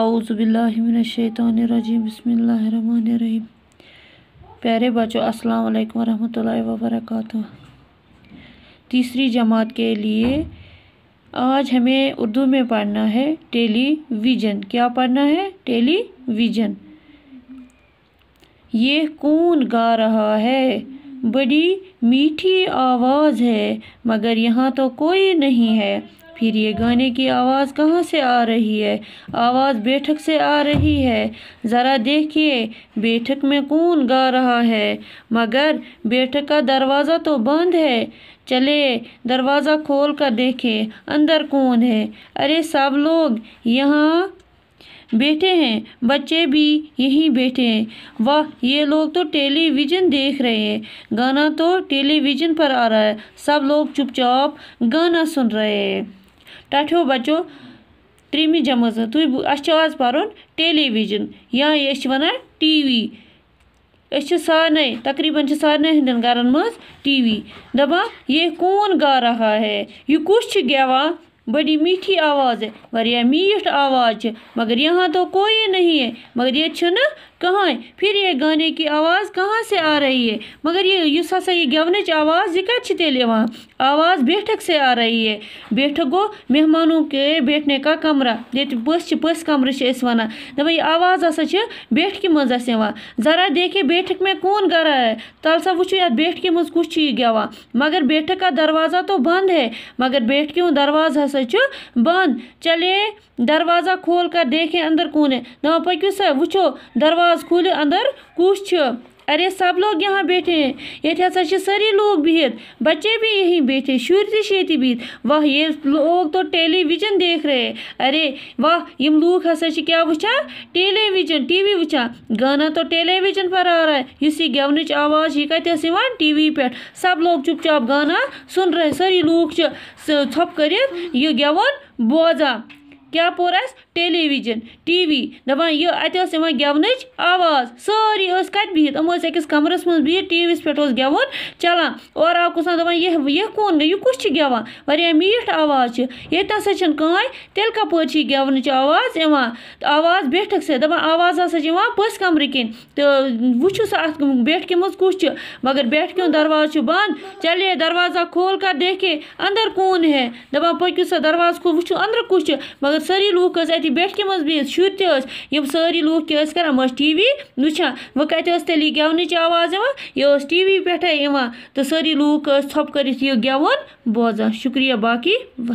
अउज़बिल्लिमिनशैतरजीम बसमीम प्यारे बच्चों अस्सलाम वालेकुम वरहमतुल्लाहि तीसरी जमात के लिए आज हमें उर्दू में पढ़ना है टेलीविज़न क्या पढ़ना है टेलीविज़न ये कौन गा रहा है बड़ी मीठी आवाज़ है मगर यहाँ तो कोई नहीं है फिर ये गाने की आवाज़ कहाँ से आ रही है आवाज़ बैठक से आ रही है ज़रा देखिए बैठक में कौन गा रहा है मगर बैठक का दरवाज़ा तो बंद है चले दरवाज़ा खोल कर देखें अंदर कौन है अरे सब लोग यहाँ बैठे हैं बच्चे भी यहीं बैठे हैं वाह ये लोग तो टेलीविज़न देख रहे हैं गाना तो टेलीविज़न पर आ रहा है सब लोग चुपचाप गाना सुन रहे हैं ٹھٹھیو بَچو ترٛیٚمہِ جمٲژ تُہۍ اَسہِ چھُ آز پَرُن ٹیلی وِجَن یا یہِ أسۍ چھِ وَنان ٹی وی أسۍ چھِ سارنٕے تقریٖباً چھِ سارنٕے ہٕنٛدٮ۪ن گَرَن منٛز ٹی وی دَپان یہ کون گا رہا ہے یہِ کُس چھُ گٮ۪وان بٔڑی میٖٹھی آواز ہے واریاہ میٖٹھ آواز چھِ مگر یہاں تو کویی نہیں ہے مگر ییٚتہِ چھُنہٕ कहाँ है फिर ये गाने की आवाज़ कहाँ से आ रही है मगर ये इस हसा ये गवन आवाज़ ये कत तेल आवाज़ बैठक से आ रही है बैठक गो मेहमानों के बैठने का कमरा ये पस पस कमर वन दपा यह आवाज़ हसा बैठक मजा जरा देखे बैठक में कौन गरा है तल सा वो ये बैठक मज कु गवान मगर बैठक का दरवाज़ा तो बंद है मगर बैठक दरवाज़ हसा बंद चले दरवाज़ा खोल कर देखें अंदर कौन है दवा तो पकू सा वो दरवाज़ा दरवाज़ खुल अंदर कुछ छ अरे सब लोग यहाँ बैठे हैं ये हसा सारे लोग बिहित बच्चे भी यहीं बैठे शुर शेती बीत वाह ये लोग तो टेलीविजन देख रहे हैं अरे वाह यम लोग हसा क्या वचा टेलीविजन टी वी वचा गाना तो टेलीविजन पर आ रहा है इस ये गवन आवाज़ यह कत टी वी पे सब लोग चुपचाप गाना सुन रहे सारे लोग थप कर यह गवन बोजा क्या पोर अस टेलीविजन टी वी दपान ये अत्या गवन आवाज सारी कत बिहित अकिस कमरस मह बिहित टी वी पे गवन चलान और आव कुछ दपान ये ये कौन गई कुछ गवान वह मीठ आवाज ये कहें तेल कप गवन आवाज यहाँ आवाज बैठ से दपान आवाज हाँ पस कमर कि वो अत बैठक मज कु मगर बैठक दरवाज बंद चलिए दरवाजा खोल कर देखे अंदर कौन है दपान पकू सा दरवाज खोल वो अंदर कुछ मगर حظ سٲری لوٗکھ ٲسۍ أتی بیٹھکہِ منٛز بِہِتھ شُرۍ تہِ ٲسۍ یِم سٲری لوٗکھ کیٛاہ ٲسۍ کَران یِم ٲسۍ ٹی وی وٕچھان وۄنۍ کَتہِ ٲس تیٚلہِ یہِ گٮ۪ونٕچ آواز یِوان یہِ ٲس ٹی وی پٮ۪ٹھَے یِوان تہٕ سٲری لوٗکھ ٲسۍ ژھۄپہٕ کٔرِتھ یہِ گٮ۪وُن بوزان شُکریہ باقٕے